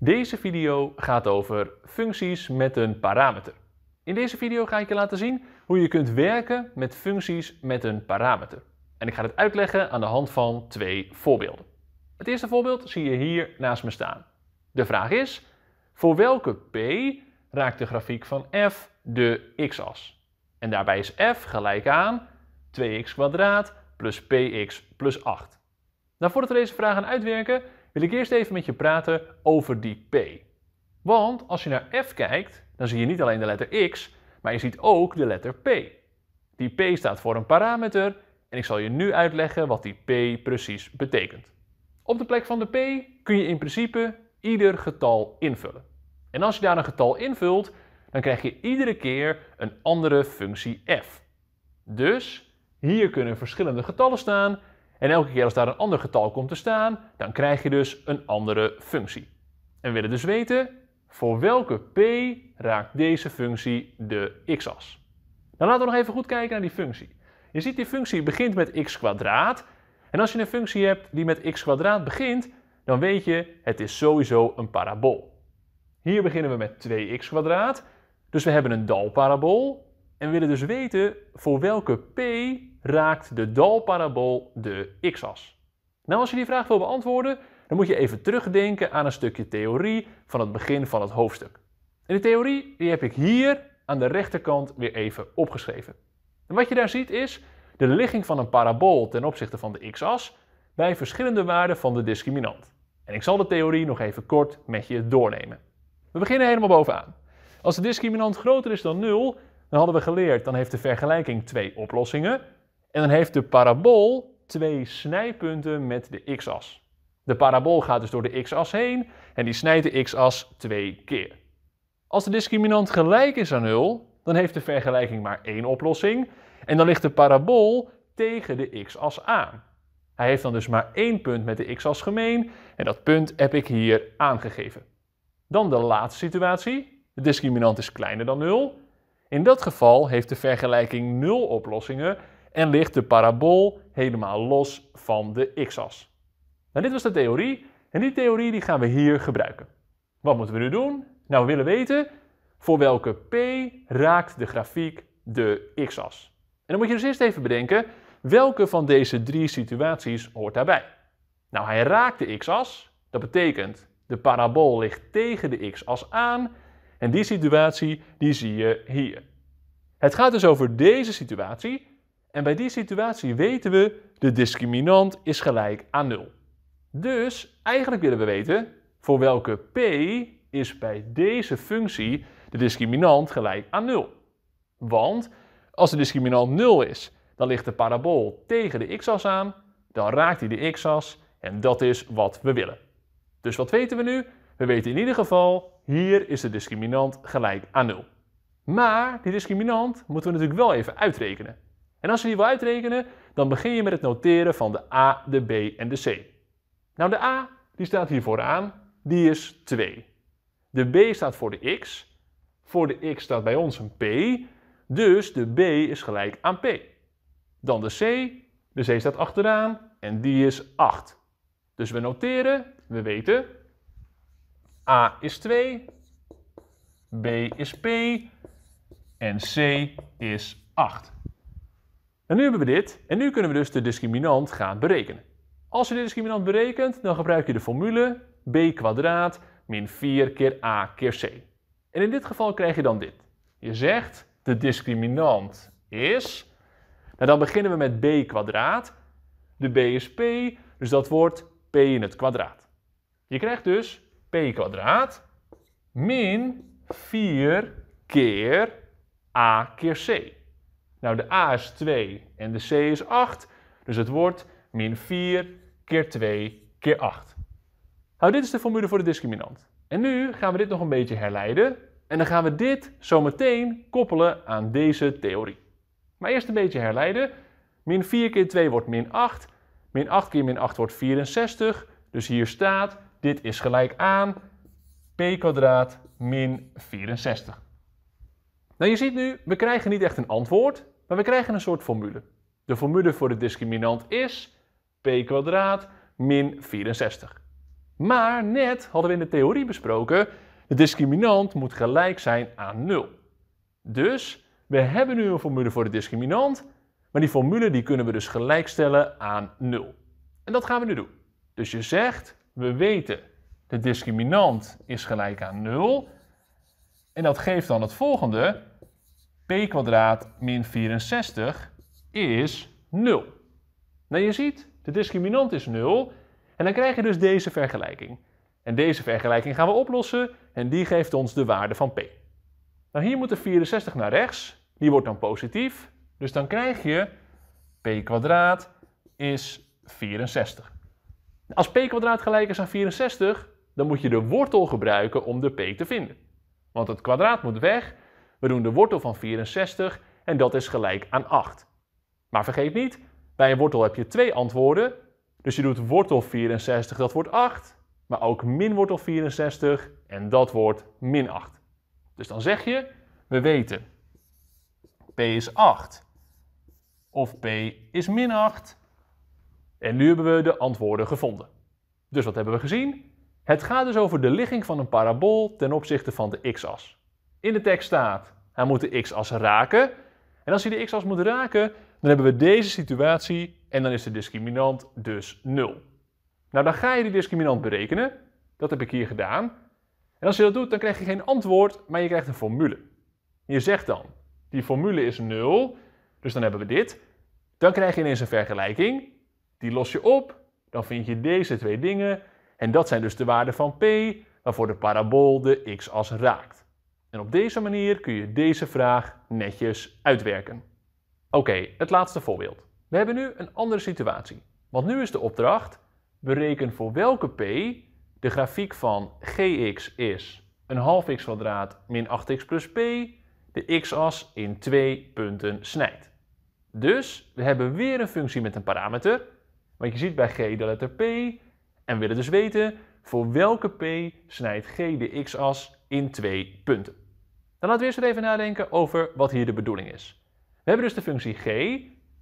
Deze video gaat over functies met een parameter. In deze video ga ik je laten zien hoe je kunt werken met functies met een parameter. En ik ga het uitleggen aan de hand van twee voorbeelden. Het eerste voorbeeld zie je hier naast me staan. De vraag is, voor welke p raakt de grafiek van f de x-as? En daarbij is f gelijk aan 2x plus px plus 8. Nou, voordat we deze vraag gaan uitwerken, wil ik eerst even met je praten over die P. Want als je naar F kijkt, dan zie je niet alleen de letter X, maar je ziet ook de letter P. Die P staat voor een parameter en ik zal je nu uitleggen wat die P precies betekent. Op de plek van de P kun je in principe ieder getal invullen. En als je daar een getal invult, dan krijg je iedere keer een andere functie f. Dus hier kunnen verschillende getallen staan en elke keer als daar een ander getal komt te staan, dan krijg je dus een andere functie. En we willen dus weten voor welke p raakt deze functie de x-as. Dan nou, laten we nog even goed kijken naar die functie. Je ziet die functie begint met x kwadraat. En als je een functie hebt die met x kwadraat begint, dan weet je het is sowieso een parabool. Hier beginnen we met 2x kwadraat. Dus we hebben een dalparabool en willen dus weten voor welke p raakt de dalparabool de x-as. Nou, als je die vraag wil beantwoorden, dan moet je even terugdenken aan een stukje theorie van het begin van het hoofdstuk. En die theorie die heb ik hier aan de rechterkant weer even opgeschreven. En wat je daar ziet is de ligging van een parabool ten opzichte van de x-as bij verschillende waarden van de discriminant. En ik zal de theorie nog even kort met je doornemen. We beginnen helemaal bovenaan. Als de discriminant groter is dan 0, dan hadden we geleerd, dan heeft de vergelijking twee oplossingen. En dan heeft de parabool twee snijpunten met de x-as. De parabool gaat dus door de x-as heen en die snijdt de x-as twee keer. Als de discriminant gelijk is aan 0, dan heeft de vergelijking maar één oplossing. En dan ligt de parabool tegen de x-as aan. Hij heeft dan dus maar één punt met de x-as gemeen en dat punt heb ik hier aangegeven. Dan de laatste situatie. De discriminant is kleiner dan 0 in dat geval heeft de vergelijking nul oplossingen en ligt de parabool helemaal los van de x-as. Nou, dit was de theorie en die theorie die gaan we hier gebruiken. Wat moeten we nu doen? Nou, we willen weten voor welke p raakt de grafiek de x-as. En dan moet je dus eerst even bedenken, welke van deze drie situaties hoort daarbij? Nou, hij raakt de x-as, dat betekent de parabool ligt tegen de x-as aan, en die situatie, die zie je hier. Het gaat dus over deze situatie. En bij die situatie weten we, de discriminant is gelijk aan 0. Dus eigenlijk willen we weten, voor welke p is bij deze functie de discriminant gelijk aan 0. Want als de discriminant 0 is, dan ligt de parabool tegen de x-as aan, dan raakt hij de x-as en dat is wat we willen. Dus wat weten we nu? We weten in ieder geval hier is de discriminant gelijk aan 0. Maar die discriminant moeten we natuurlijk wel even uitrekenen. En als je die wil uitrekenen, dan begin je met het noteren van de a, de b en de c. Nou, de a die staat hier vooraan, die is 2. De b staat voor de x. Voor de x staat bij ons een p, dus de b is gelijk aan p. Dan de c, de c staat achteraan en die is 8. Dus we noteren, we weten A is 2, B is P en C is 8. En nu hebben we dit en nu kunnen we dus de discriminant gaan berekenen. Als je de discriminant berekent, dan gebruik je de formule b kwadraat min 4 keer a keer c. En in dit geval krijg je dan dit. Je zegt de discriminant is... Nou, dan beginnen we met b kwadraat. De b is p, dus dat wordt p in het kwadraat. Je krijgt dus p kwadraat min 4 keer a keer c. Nou, de a is 2 en de c is 8, dus het wordt min 4 keer 2 keer 8. Nou, dit is de formule voor de discriminant. En nu gaan we dit nog een beetje herleiden en dan gaan we dit zometeen koppelen aan deze theorie. Maar eerst een beetje herleiden. Min 4 keer 2 wordt min 8. Min 8 keer min 8 wordt 64. Dus hier staat dit is gelijk aan p kwadraat min 64. Nou, je ziet nu, we krijgen niet echt een antwoord, maar we krijgen een soort formule. De formule voor de discriminant is p kwadraat min 64. Maar net hadden we in de theorie besproken, de discriminant moet gelijk zijn aan 0. Dus we hebben nu een formule voor de discriminant, maar die formule die kunnen we dus gelijkstellen aan 0. En dat gaan we nu doen. Dus je zegt we weten de discriminant is gelijk aan 0. En dat geeft dan het volgende. p kwadraat min 64 is 0. Nou, je ziet, de discriminant is 0. En dan krijg je dus deze vergelijking. En deze vergelijking gaan we oplossen en die geeft ons de waarde van p. Nou, hier moet de 64 naar rechts. Die wordt dan positief. Dus dan krijg je p kwadraat is 64. Als p kwadraat gelijk is aan 64, dan moet je de wortel gebruiken om de p te vinden. Want het kwadraat moet weg. We doen de wortel van 64 en dat is gelijk aan 8. Maar vergeet niet, bij een wortel heb je twee antwoorden. Dus je doet wortel 64, dat wordt 8. Maar ook min wortel 64 en dat wordt min 8. Dus dan zeg je, we weten p is 8 of p is min 8 en nu hebben we de antwoorden gevonden. Dus wat hebben we gezien? Het gaat dus over de ligging van een parabool ten opzichte van de x-as. In de tekst staat, hij moet de x-as raken. En als hij de x-as moet raken, dan hebben we deze situatie en dan is de discriminant dus 0. Nou, dan ga je die discriminant berekenen. Dat heb ik hier gedaan. En als je dat doet, dan krijg je geen antwoord, maar je krijgt een formule. Je zegt dan, die formule is 0, dus dan hebben we dit. Dan krijg je ineens een vergelijking die los je op, dan vind je deze twee dingen. En dat zijn dus de waarden van p, waarvoor de parabool de x-as raakt. En op deze manier kun je deze vraag netjes uitwerken. Oké, het laatste voorbeeld. We hebben nu een andere situatie. Want nu is de opdracht, bereken voor welke p de grafiek van gx is een half x kwadraat min 8x plus p de x-as in twee punten snijdt. Dus we hebben weer een functie met een parameter want je ziet bij G de letter P en willen dus weten voor welke P snijdt G de x-as in twee punten. Dan laten we eerst even nadenken over wat hier de bedoeling is. We hebben dus de functie g.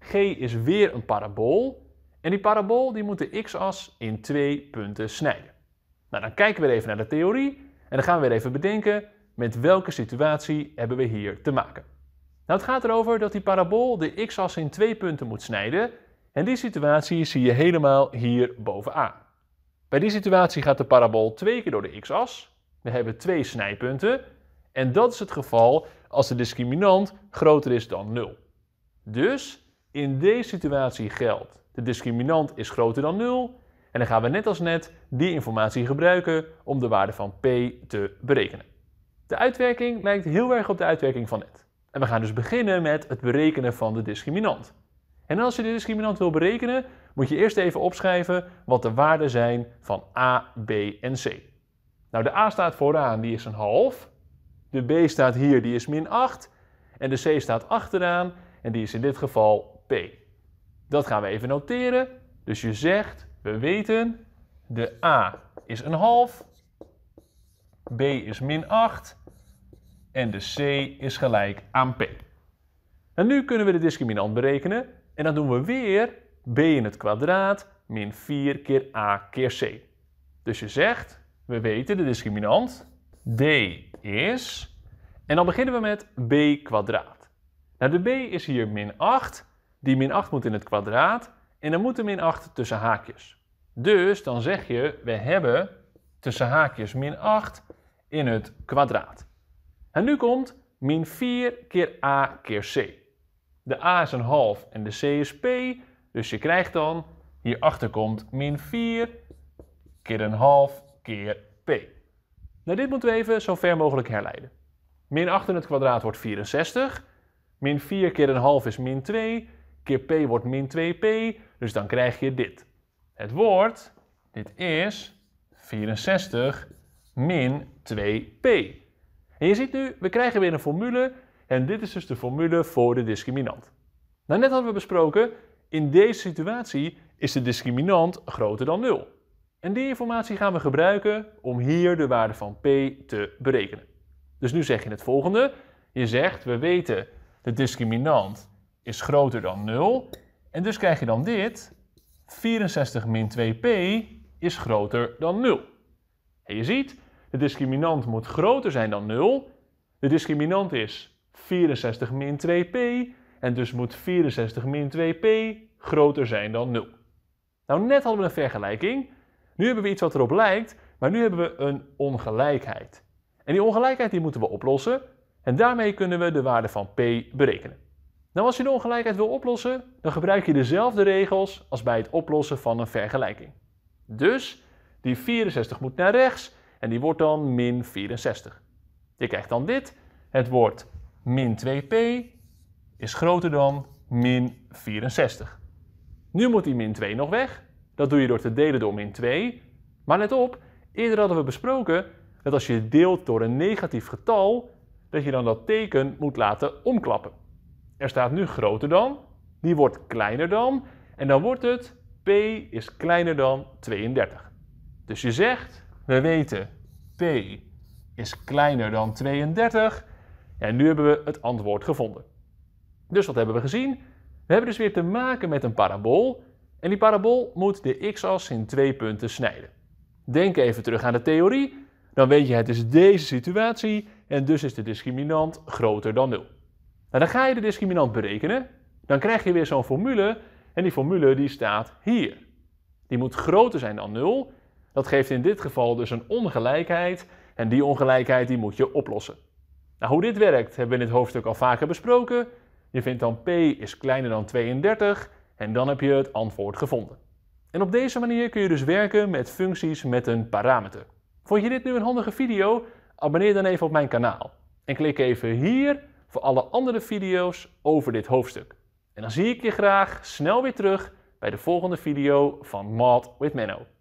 g is weer een parabool. En die parabool die moet de x-as in twee punten snijden. Nou, dan kijken we even naar de theorie en dan gaan we weer even bedenken met welke situatie hebben we hier te maken. Nou, het gaat erover dat die parabool de x-as in twee punten moet snijden en die situatie zie je helemaal hier bovenaan. Bij die situatie gaat de parabool twee keer door de x-as. We hebben twee snijpunten. En dat is het geval als de discriminant groter is dan 0. Dus in deze situatie geldt, de discriminant is groter dan 0. En dan gaan we net als net die informatie gebruiken om de waarde van p te berekenen. De uitwerking lijkt heel erg op de uitwerking van net. En we gaan dus beginnen met het berekenen van de discriminant. En als je de discriminant wil berekenen, moet je eerst even opschrijven wat de waarden zijn van A, B en C. Nou, de A staat vooraan, die is een half. De B staat hier, die is min 8. En de C staat achteraan en die is in dit geval P. Dat gaan we even noteren. Dus je zegt, we weten, de A is een half, B is min 8 en de C is gelijk aan P. En nu kunnen we de discriminant berekenen. En dan doen we weer b in het kwadraat min 4 keer a keer c. Dus je zegt, we weten de discriminant, d is... En dan beginnen we met b kwadraat. Nou, de b is hier min 8. Die min 8 moet in het kwadraat. En dan moet de min 8 tussen haakjes. Dus dan zeg je, we hebben tussen haakjes min 8 in het kwadraat. En nu komt min 4 keer a keer c. De a is een half en de c is p. Dus je krijgt dan, hierachter komt min 4 keer een half keer p. Nou, dit moeten we even zo ver mogelijk herleiden. Min 8 in het kwadraat wordt 64. Min 4 keer een half is min 2. Keer p wordt min 2p. Dus dan krijg je dit. Het woord, dit is 64 min 2p. En je ziet nu, we krijgen weer een formule en dit is dus de formule voor de discriminant. Nou, net hadden we besproken, in deze situatie is de discriminant groter dan 0. En die informatie gaan we gebruiken om hier de waarde van p te berekenen. Dus nu zeg je het volgende. Je zegt, we weten de discriminant is groter dan 0. En dus krijg je dan dit. 64 min 2p is groter dan 0. En je ziet, de discriminant moet groter zijn dan 0. De discriminant is 64 min 2p en dus moet 64 min 2p groter zijn dan 0. Nou, net hadden we een vergelijking. Nu hebben we iets wat erop lijkt, maar nu hebben we een ongelijkheid. En die ongelijkheid die moeten we oplossen en daarmee kunnen we de waarde van p berekenen. Nou, als je de ongelijkheid wil oplossen, dan gebruik je dezelfde regels als bij het oplossen van een vergelijking. Dus die 64 moet naar rechts en die wordt dan min 64. Je krijgt dan dit. Het wordt min 2p is groter dan min 64. Nu moet die min 2 nog weg. Dat doe je door te delen door min 2. Maar let op, eerder hadden we besproken dat als je deelt door een negatief getal, dat je dan dat teken moet laten omklappen. Er staat nu groter dan, die wordt kleiner dan, en dan wordt het p is kleiner dan 32. Dus je zegt, we weten p is kleiner dan 32, en nu hebben we het antwoord gevonden. Dus wat hebben we gezien? We hebben dus weer te maken met een parabool. En die parabool moet de x-as in twee punten snijden. Denk even terug aan de theorie. Dan weet je, het is deze situatie en dus is de discriminant groter dan 0. Nou, dan ga je de discriminant berekenen. Dan krijg je weer zo'n formule en die formule die staat hier. Die moet groter zijn dan 0. Dat geeft in dit geval dus een ongelijkheid en die ongelijkheid die moet je oplossen. Nou, hoe dit werkt hebben we in dit hoofdstuk al vaker besproken. Je vindt dan p is kleiner dan 32 en dan heb je het antwoord gevonden. En op deze manier kun je dus werken met functies met een parameter. Vond je dit nu een handige video? Abonneer dan even op mijn kanaal. En klik even hier voor alle andere video's over dit hoofdstuk. En dan zie ik je graag snel weer terug bij de volgende video van Mod with Menno.